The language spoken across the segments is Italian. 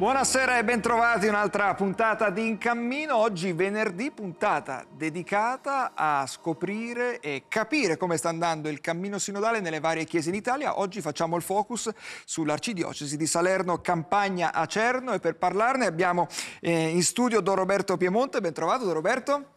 Buonasera e bentrovati un'altra puntata di In Cammino, oggi venerdì, puntata dedicata a scoprire e capire come sta andando il cammino sinodale nelle varie chiese in Italia. Oggi facciamo il focus sull'arcidiocesi di Salerno, Campagna Acerno e per parlarne abbiamo eh, in studio Don Roberto Piemonte, bentrovato Don Roberto.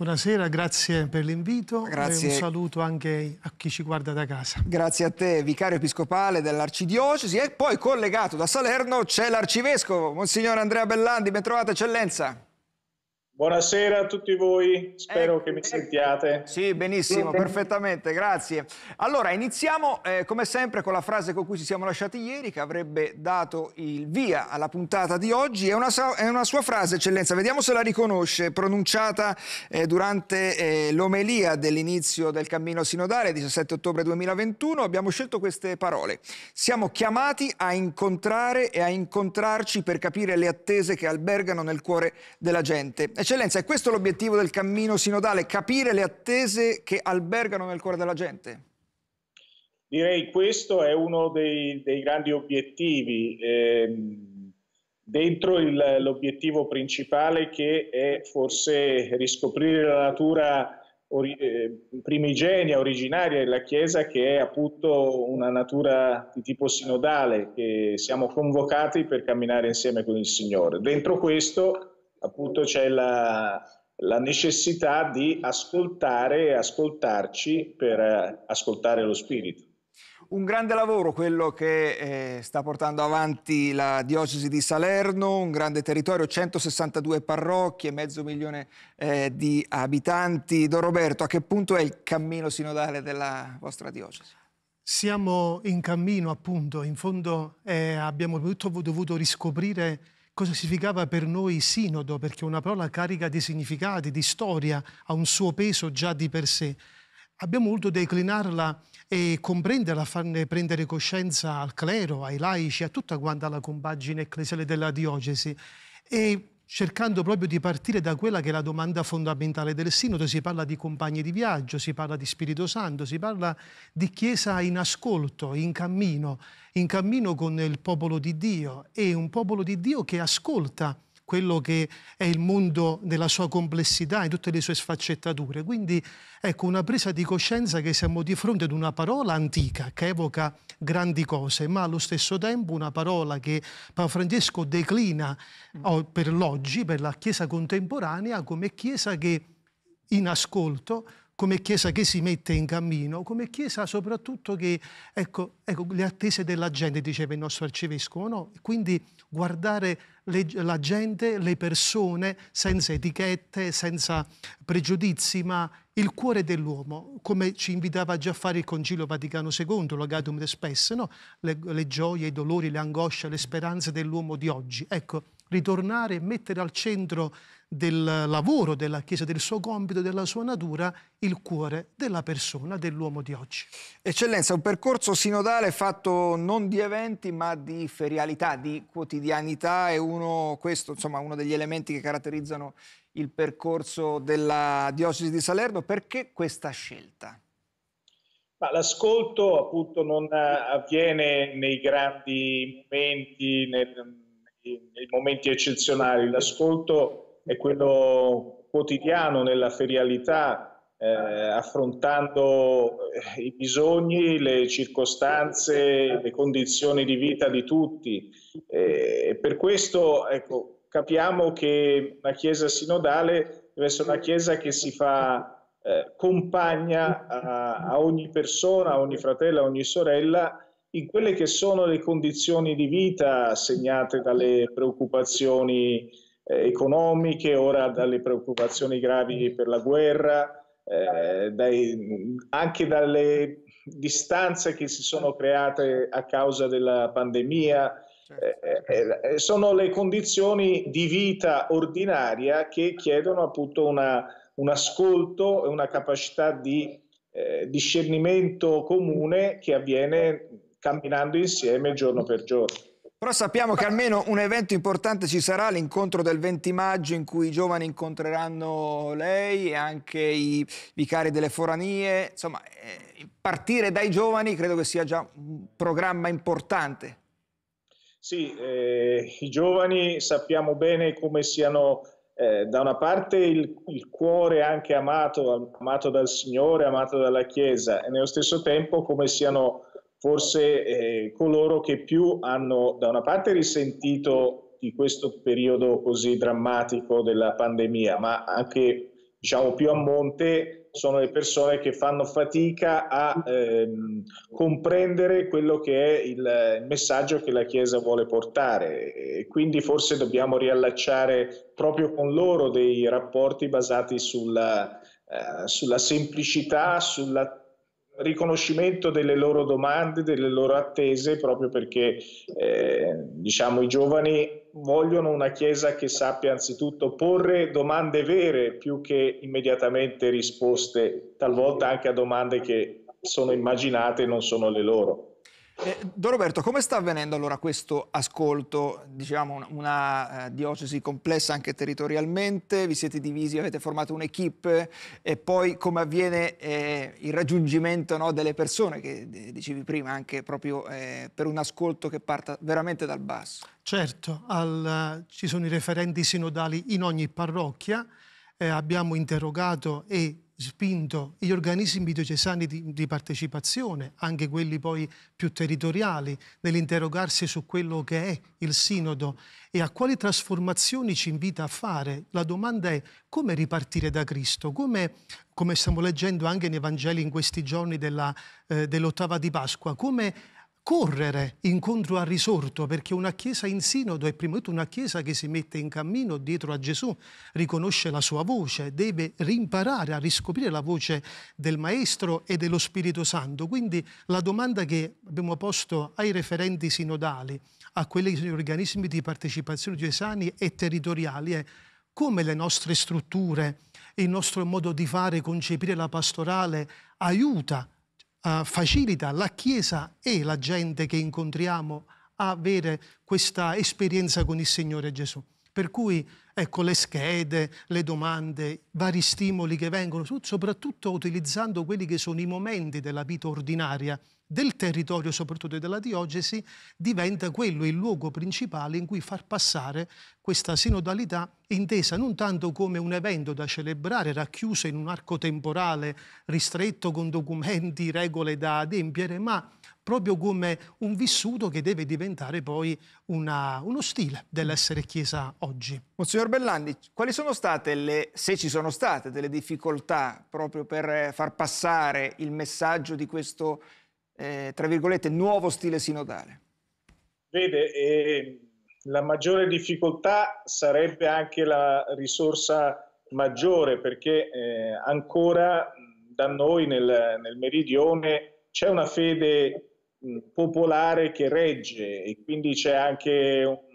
Buonasera, grazie per l'invito grazie. e un saluto anche a chi ci guarda da casa. Grazie a te, vicario episcopale dell'arcidiocesi e poi collegato da Salerno c'è l'arcivescovo, Monsignor Andrea Bellandi, ben trovata eccellenza. Buonasera a tutti voi, spero ecco, che mi ecco. sentiate. Sì, benissimo, perfettamente, grazie. Allora, iniziamo eh, come sempre con la frase con cui ci siamo lasciati ieri, che avrebbe dato il via alla puntata di oggi. È una, è una sua frase, eccellenza, vediamo se la riconosce, pronunciata eh, durante eh, l'omelia dell'inizio del cammino sinodale, 17 ottobre 2021. Abbiamo scelto queste parole. Siamo chiamati a incontrare e a incontrarci per capire le attese che albergano nel cuore della gente. Eccellenza, Eccellenza, è questo l'obiettivo del cammino sinodale, capire le attese che albergano nel cuore della gente? Direi questo è uno dei, dei grandi obiettivi. Eh, dentro l'obiettivo principale che è forse riscoprire la natura ori eh, primigenia, originaria della Chiesa, che è appunto una natura di tipo sinodale, che siamo convocati per camminare insieme con il Signore. Dentro questo appunto c'è la, la necessità di ascoltare e ascoltarci per eh, ascoltare lo spirito. Un grande lavoro quello che eh, sta portando avanti la diocesi di Salerno, un grande territorio, 162 parrocchie, mezzo milione eh, di abitanti. Don Roberto, a che punto è il cammino sinodale della vostra diocesi? Siamo in cammino, appunto, in fondo eh, abbiamo dovuto, dovuto riscoprire cosa significava per noi sinodo, perché una parola carica di significati, di storia, ha un suo peso già di per sé. Abbiamo voluto declinarla e comprenderla, farne prendere coscienza al clero, ai laici, a tutta quanta la compagine ecclesiale della diocesi. E cercando proprio di partire da quella che è la domanda fondamentale del Sinodo. Si parla di compagni di viaggio, si parla di Spirito Santo, si parla di Chiesa in ascolto, in cammino, in cammino con il popolo di Dio e un popolo di Dio che ascolta quello che è il mondo nella sua complessità, e tutte le sue sfaccettature. Quindi ecco una presa di coscienza che siamo di fronte ad una parola antica che evoca grandi cose, ma allo stesso tempo una parola che Papa Francesco declina mm. oh, per l'oggi, per la Chiesa contemporanea, come Chiesa che in ascolto come Chiesa che si mette in cammino, come Chiesa soprattutto che, ecco, ecco le attese della gente, diceva il nostro arcivescovo, no? Quindi guardare le, la gente, le persone, senza etichette, senza pregiudizi, ma il cuore dell'uomo, come ci invitava già a fare il Concilio Vaticano II, l'Ogatum de Spes, no? le, le gioie, i dolori, le angosce, le speranze dell'uomo di oggi. Ecco, ritornare e mettere al centro del lavoro della Chiesa, del suo compito, della sua natura, il cuore della persona, dell'uomo di oggi. Eccellenza, un percorso sinodale fatto non di eventi ma di ferialità, di quotidianità è uno, questo, insomma, uno degli elementi che caratterizzano il percorso della Diocesi di Salerno. Perché questa scelta? l'ascolto appunto non eh, avviene nei grandi momenti, nel, nei momenti eccezionali. L'ascolto è quello quotidiano nella ferialità, eh, affrontando eh, i bisogni, le circostanze, le condizioni di vita di tutti. Eh, per questo ecco, capiamo che la Chiesa sinodale deve essere una Chiesa che si fa eh, compagna a, a, ogni persona, a ogni fratello, a ogni sorella in quelle che sono le condizioni di vita segnate dalle preoccupazioni eh, economiche, ora dalle preoccupazioni gravi per la guerra, eh, dai, anche dalle distanze che si sono create a causa della pandemia. Certo. Eh, eh, eh, sono le condizioni di vita ordinaria che chiedono appunto una, un ascolto e una capacità di eh, discernimento comune che avviene camminando insieme giorno per giorno. Però sappiamo che almeno un evento importante ci sarà, l'incontro del 20 maggio in cui i giovani incontreranno lei e anche i vicari delle foranie. Insomma, eh, partire dai giovani credo che sia già un programma importante. Sì, eh, i giovani sappiamo bene come siano eh, da una parte il, il cuore anche amato, amato dal Signore, amato dalla Chiesa e nello stesso tempo come siano forse eh, coloro che più hanno da una parte risentito di questo periodo così drammatico della pandemia, ma anche diciamo più a monte sono le persone che fanno fatica a ehm, comprendere quello che è il messaggio che la Chiesa vuole portare e quindi forse dobbiamo riallacciare proprio con loro dei rapporti basati sulla, eh, sulla semplicità, sulla riconoscimento delle loro domande, delle loro attese, proprio perché eh, diciamo, i giovani vogliono una Chiesa che sappia anzitutto porre domande vere più che immediatamente risposte, talvolta anche a domande che sono immaginate e non sono le loro. Eh, Don Roberto, come sta avvenendo allora questo ascolto? Diciamo una, una eh, diocesi complessa anche territorialmente, vi siete divisi, avete formato un'equipe e poi come avviene eh, il raggiungimento no, delle persone che eh, dicevi prima anche proprio eh, per un ascolto che parta veramente dal basso? Certo, al, ci sono i referenti sinodali in ogni parrocchia, abbiamo interrogato e spinto gli organismi diocesani di, di, partecipazione, anche quelli poi più territoriali, nell'interrogarsi su quello che è il sinodo e a quali trasformazioni ci invita a fare. La domanda è come ripartire da Cristo, come, come stiamo leggendo anche nei Vangeli in questi giorni della, eh, dell'ottava di Pasqua, come correre incontro al risorto, perché una chiesa in sinodo è prima di tutto una chiesa che si mette in cammino dietro a Gesù, riconosce la sua voce, deve rimparare a riscoprire la voce del Maestro e dello Spirito Santo. Quindi la domanda che abbiamo posto ai referenti sinodali, a quelli che sono gli organismi di partecipazione diocesani e territoriali è come le nostre strutture, il nostro modo di fare, concepire la pastorale aiuta eh, facilita la Chiesa e la gente che incontriamo a avere questa esperienza con il Signore Gesù. Per cui Ecco, le schede, le domande, vari stimoli che vengono, soprattutto utilizzando quelli che sono i momenti della vita ordinaria del territorio, soprattutto della diocesi, diventa quello il luogo principale in cui far passare questa sinodalità intesa non tanto come un evento da celebrare racchiuso in un arco temporale ristretto con documenti, regole da adempiere, ma proprio come un vissuto che deve diventare poi una, uno stile dell'essere Chiesa oggi. Monsignor Bellandi, quali sono state, le, se ci sono state, delle difficoltà proprio per eh, far passare il messaggio di questo, eh, tra virgolette, nuovo stile sinodale? Vede, eh, la maggiore difficoltà sarebbe anche la risorsa maggiore perché eh, ancora da noi nel, nel meridione c'è una fede mh, popolare che regge e quindi c'è anche un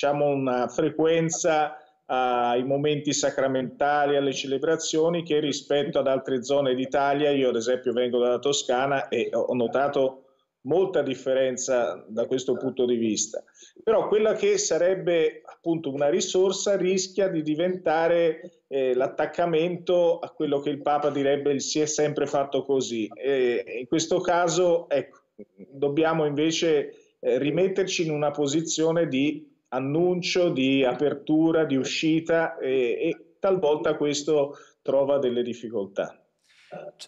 diciamo, una frequenza eh, ai momenti sacramentali, alle celebrazioni, che rispetto ad altre zone d'Italia, io ad esempio vengo dalla Toscana e ho notato molta differenza da questo punto di vista. Però quella che sarebbe appunto una risorsa rischia di diventare eh, l'attaccamento a quello che il Papa direbbe si è sempre fatto così. E in questo caso ecco, dobbiamo invece eh, rimetterci in una posizione di annuncio, di apertura, di uscita e, e talvolta questo trova delle difficoltà.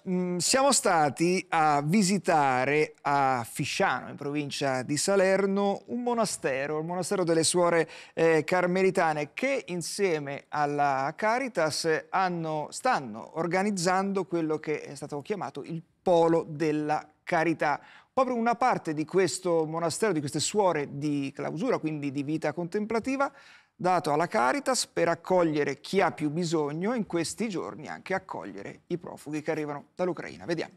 Mm, siamo stati a visitare a Fisciano, in provincia di Salerno, un monastero, il monastero delle suore eh, carmelitane, che insieme alla Caritas hanno, stanno organizzando quello che è stato chiamato il Polo della Carità, Proprio una parte di questo monastero, di queste suore di clausura, quindi di vita contemplativa, dato alla Caritas per accogliere chi ha più bisogno e in questi giorni, anche accogliere i profughi che arrivano dall'Ucraina. Vediamo.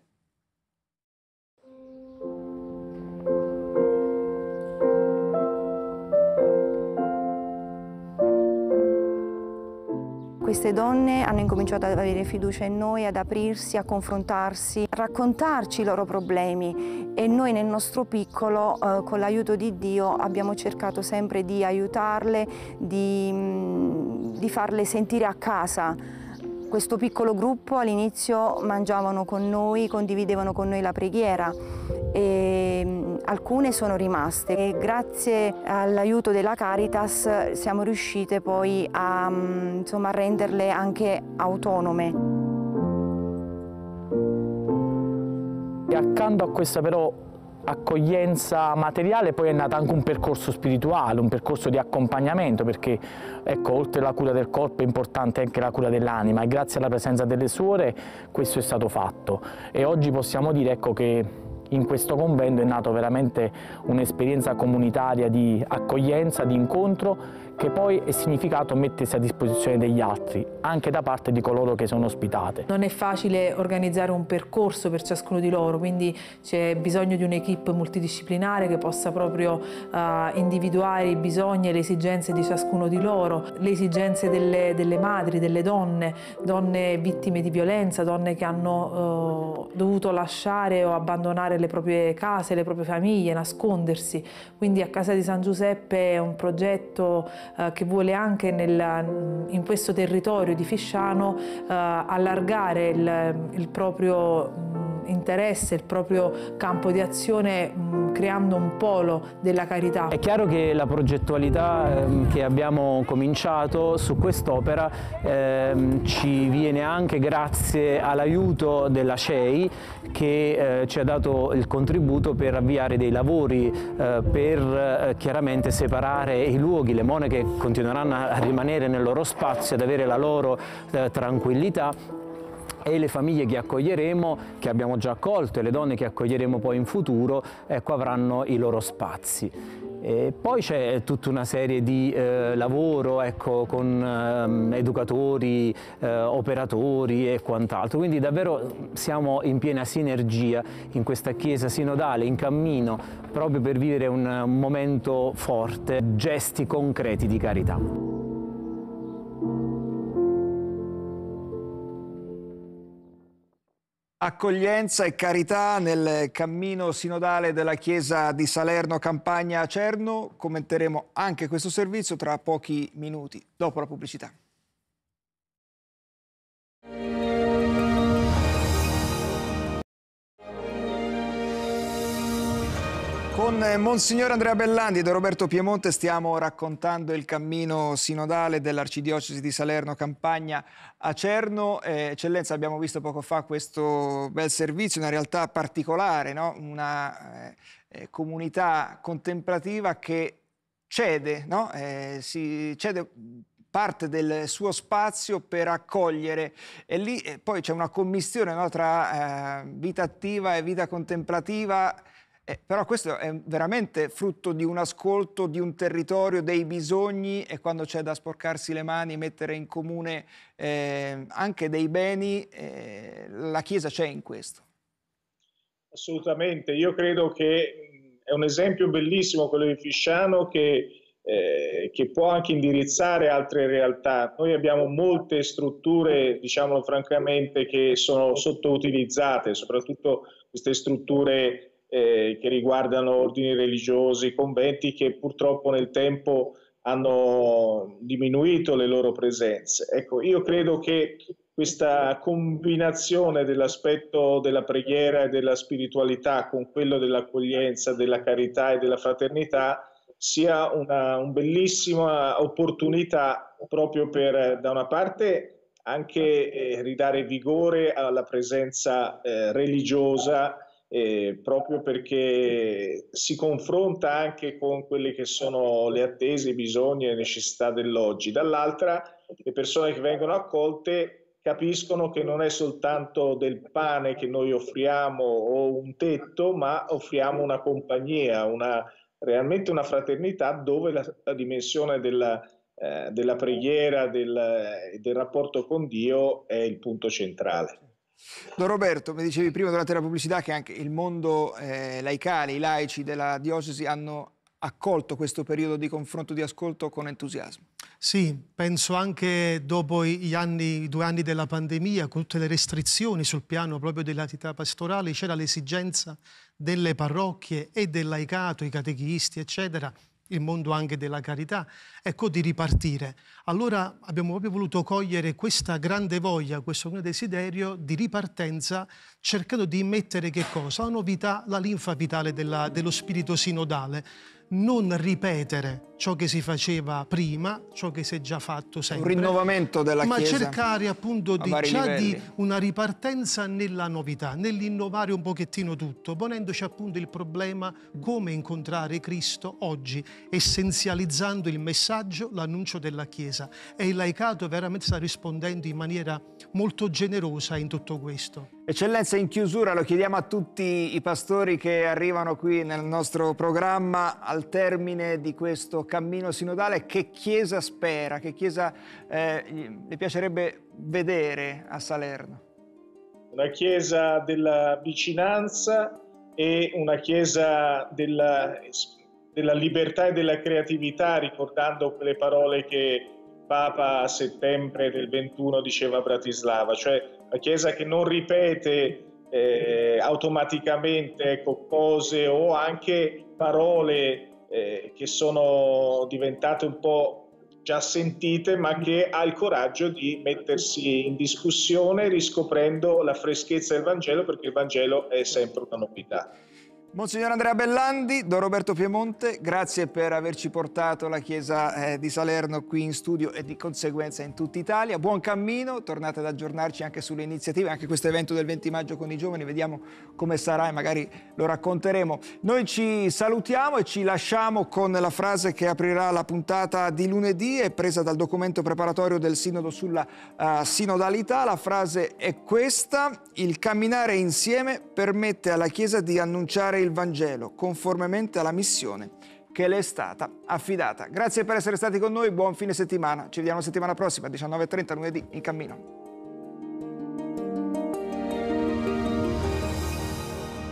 Queste donne hanno incominciato ad avere fiducia in noi, ad aprirsi, a confrontarsi, a raccontarci i loro problemi e noi nel nostro piccolo, eh, con l'aiuto di Dio, abbiamo cercato sempre di aiutarle, di, mm, di farle sentire a casa questo piccolo gruppo all'inizio mangiavano con noi, condividevano con noi la preghiera e alcune sono rimaste e grazie all'aiuto della Caritas siamo riuscite poi a, mm, insomma, a renderle anche autonome. E accanto a questa però accoglienza materiale poi è nato anche un percorso spirituale, un percorso di accompagnamento perché ecco, oltre alla cura del corpo è importante anche la cura dell'anima e grazie alla presenza delle suore questo è stato fatto e oggi possiamo dire ecco, che in questo convento è nata veramente un'esperienza comunitaria di accoglienza, di incontro che poi è significato mettersi a disposizione degli altri, anche da parte di coloro che sono ospitate. Non è facile organizzare un percorso per ciascuno di loro, quindi c'è bisogno di un'equipe multidisciplinare che possa proprio uh, individuare i bisogni e le esigenze di ciascuno di loro, le esigenze delle, delle madri, delle donne, donne vittime di violenza, donne che hanno uh, dovuto lasciare o abbandonare le proprie case, le proprie famiglie, nascondersi. Quindi a Casa di San Giuseppe è un progetto eh, che vuole anche nel, in questo territorio di Fisciano eh, allargare il, il proprio interesse, il proprio campo di azione mm, creando un polo della carità. È chiaro che la progettualità ehm, che abbiamo cominciato su quest'opera ehm, ci viene anche grazie all'aiuto della CEI che eh, ci ha dato il contributo per avviare dei lavori eh, per eh, chiaramente separare i luoghi, le monache continueranno a rimanere nel loro spazio, ad avere la loro tranquillità e le famiglie che accoglieremo, che abbiamo già accolto e le donne che accoglieremo poi in futuro, ecco, avranno i loro spazi. E poi c'è tutta una serie di eh, lavoro ecco, con ehm, educatori, eh, operatori e quant'altro, quindi davvero siamo in piena sinergia in questa chiesa sinodale, in cammino, proprio per vivere un, un momento forte, gesti concreti di carità. Accoglienza e carità nel cammino sinodale della Chiesa di Salerno Campagna a Cerno. Commenteremo anche questo servizio tra pochi minuti, dopo la pubblicità. Con eh, Monsignor Andrea Bellandi ed Roberto Piemonte stiamo raccontando il cammino sinodale dell'Arcidiocesi di Salerno Campagna a Cerno. Eh, eccellenza, abbiamo visto poco fa questo bel servizio, una realtà particolare, no? una eh, eh comunità contemplativa che cede, no? eh, si cede parte del suo spazio per accogliere e lì eh, poi c'è una commissione no? tra vita attiva e vita contemplativa eh, però questo è veramente frutto di un ascolto di un territorio, dei bisogni e quando c'è da sporcarsi le mani, mettere in comune eh, anche dei beni, eh, la Chiesa c'è in questo. Assolutamente, io credo che è un esempio bellissimo quello di Fisciano che, eh, che può anche indirizzare altre realtà. Noi abbiamo molte strutture, diciamo francamente, che sono sottoutilizzate, soprattutto queste strutture eh, che riguardano ordini religiosi, conventi che purtroppo nel tempo hanno diminuito le loro presenze. Ecco, io credo che questa combinazione dell'aspetto della preghiera e della spiritualità con quello dell'accoglienza, della carità e della fraternità sia una un bellissima opportunità proprio per, da una parte, anche eh, ridare vigore alla presenza eh, religiosa eh, proprio perché si confronta anche con quelle che sono le attese, i bisogni e le necessità dell'oggi. Dall'altra, le persone che vengono accolte capiscono che non è soltanto del pane che noi offriamo o un tetto, ma offriamo una compagnia, una, realmente una fraternità dove la, la dimensione della, eh, della preghiera, del, del rapporto con Dio è il punto centrale. Don Roberto, mi dicevi prima durante la pubblicità che anche il mondo eh, laicale, i laici della diocesi hanno accolto questo periodo di confronto, di ascolto con entusiasmo. Sì, penso anche dopo gli anni, i due anni della pandemia, con tutte le restrizioni sul piano proprio dell'attività pastorale, c'era l'esigenza delle parrocchie e del laicato, i catechisti, eccetera, il mondo anche della carità, ecco di ripartire. Allora abbiamo proprio voluto cogliere questa grande voglia, questo grande desiderio di ripartenza, cercando di mettere che cosa? La novità, la linfa vitale della, dello spirito sinodale non ripetere ciò che si faceva prima, ciò che si è già fatto sempre. Un rinnovamento della ma Chiesa. Ma cercare appunto di, già livelli. di una ripartenza nella novità, nell'innovare un pochettino tutto, ponendoci appunto il problema come incontrare Cristo oggi, essenzializzando il messaggio, l'annuncio della Chiesa. E il laicato veramente sta rispondendo in maniera molto generosa in tutto questo. Eccellenza, in chiusura lo chiediamo a tutti i pastori che arrivano qui nel nostro programma al termine di questo cammino sinodale, che chiesa spera, che chiesa eh, le piacerebbe vedere a Salerno? Una chiesa della vicinanza e una chiesa della, della libertà e della creatività, ricordando quelle parole che Papa a settembre del 21 diceva a Bratislava, cioè la Chiesa che non ripete eh, automaticamente ecco, cose o anche parole eh, che sono diventate un po' già sentite, ma che ha il coraggio di mettersi in discussione riscoprendo la freschezza del Vangelo, perché il Vangelo è sempre una novità. Monsignor Andrea Bellandi, Don Roberto Piemonte, grazie per averci portato la Chiesa eh, di Salerno qui in studio e di conseguenza in tutta Italia. Buon cammino, tornate ad aggiornarci anche sulle iniziative, anche questo evento del 20 maggio con i giovani, vediamo come sarà e magari lo racconteremo. Noi ci salutiamo e ci lasciamo con la frase che aprirà la puntata di lunedì, è presa dal documento preparatorio del Sinodo sulla uh, sinodalità. La frase è questa, il camminare insieme permette alla Chiesa di annunciare il Vangelo conformemente alla missione che le è stata affidata. Grazie per essere stati con noi, buon fine settimana, ci vediamo settimana prossima 19.30 lunedì in cammino.